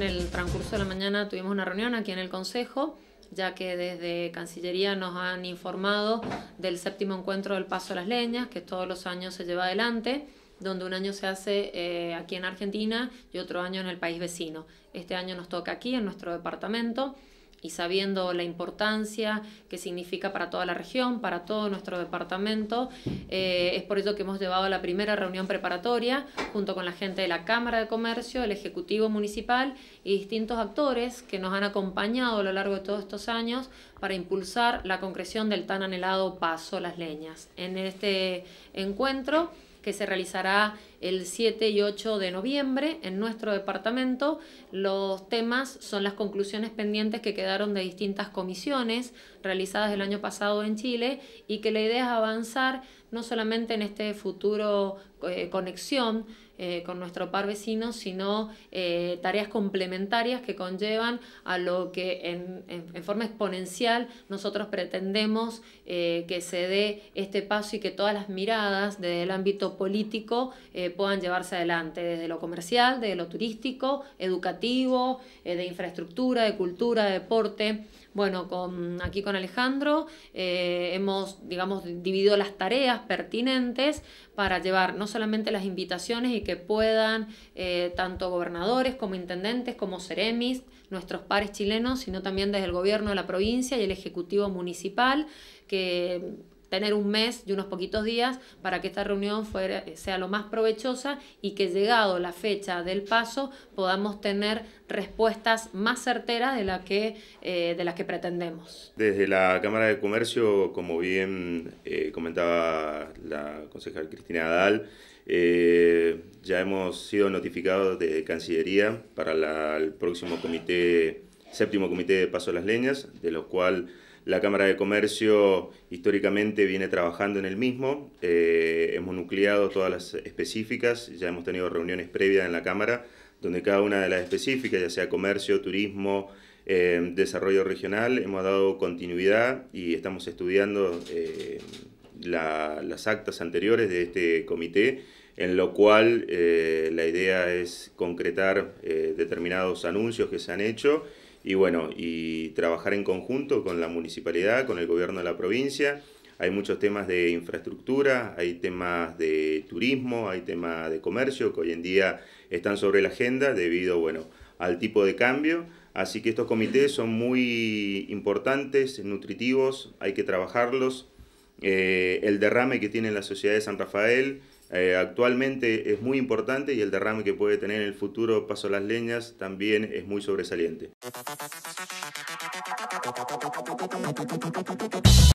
En el transcurso de la mañana tuvimos una reunión aquí en el Consejo ya que desde Cancillería nos han informado del séptimo encuentro del Paso a las Leñas, que todos los años se lleva adelante, donde un año se hace eh, aquí en Argentina y otro año en el país vecino. Este año nos toca aquí, en nuestro departamento y sabiendo la importancia que significa para toda la región, para todo nuestro departamento. Eh, es por eso que hemos llevado la primera reunión preparatoria junto con la gente de la Cámara de Comercio, el Ejecutivo Municipal y distintos actores que nos han acompañado a lo largo de todos estos años para impulsar la concreción del tan anhelado Paso Las Leñas. En este encuentro que se realizará el 7 y 8 de noviembre en nuestro departamento. Los temas son las conclusiones pendientes que quedaron de distintas comisiones realizadas el año pasado en Chile y que la idea es avanzar no solamente en este futuro eh, conexión eh, con nuestro par vecino, sino eh, tareas complementarias que conllevan a lo que en, forma exponencial nosotros pretendemos que se dé este paso y que todas las miradas desde el ámbito político puedan llevarse adelante, desde lo comercial, desde lo turístico, educativo, de infraestructura, de cultura, de deporte. Bueno, con, aquí con Alejandro hemos, digamos, dividido las tareas pertinentes para llevar no solamente las invitaciones y que puedan eh, tanto gobernadores como intendentes, como seremis, nuestros pares chilenos, sino también desde el gobierno de la provincia y el Ejecutivo Municipal, que tener un mes y unos poquitos días para que esta reunión fuera, sea lo más provechosa y que llegado la fecha del paso podamos tener respuestas más certeras de, la que, eh, de las que pretendemos. Desde la Cámara de Comercio, como bien eh, comentaba la concejal Cristina Adal, eh, ya hemos sido notificados de Cancillería para el próximo comité, séptimo comité de Paso de las Leñas, de lo cual la Cámara de Comercio históricamente viene trabajando en el mismo, eh, hemos nucleado todas las específicas, ya hemos tenido reuniones previas en la Cámara, donde cada una de las específicas, ya sea comercio, turismo, eh, desarrollo regional, hemos dado continuidad y estamos estudiando eh, las actas anteriores de este comité, en lo cual la idea es concretar determinados anuncios que se han hecho y bueno, y trabajar en conjunto con la municipalidad, con el gobierno de la provincia. Hay muchos temas de infraestructura, hay temas de turismo, hay temas de comercio que hoy en día están sobre la agenda debido, bueno, al tipo de cambio. Así que estos comités son muy importantes, nutritivos, hay que trabajarlos, eh, el derrame que tiene la sociedad de San Rafael eh, actualmente es muy importante y el derrame que puede tener en el futuro Paso Las Leñas también es muy sobresaliente.